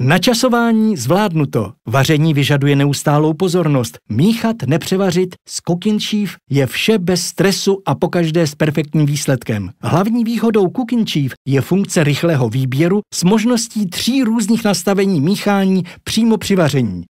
Načasování zvládnuto. Vaření vyžaduje neustálou pozornost. Míchat, nepřevařit, cooking chief je vše bez stresu a pokaždé s perfektním výsledkem. Hlavní výhodou cooking chief je funkce rychlého výběru s možností tří různých nastavení míchání přímo při vaření.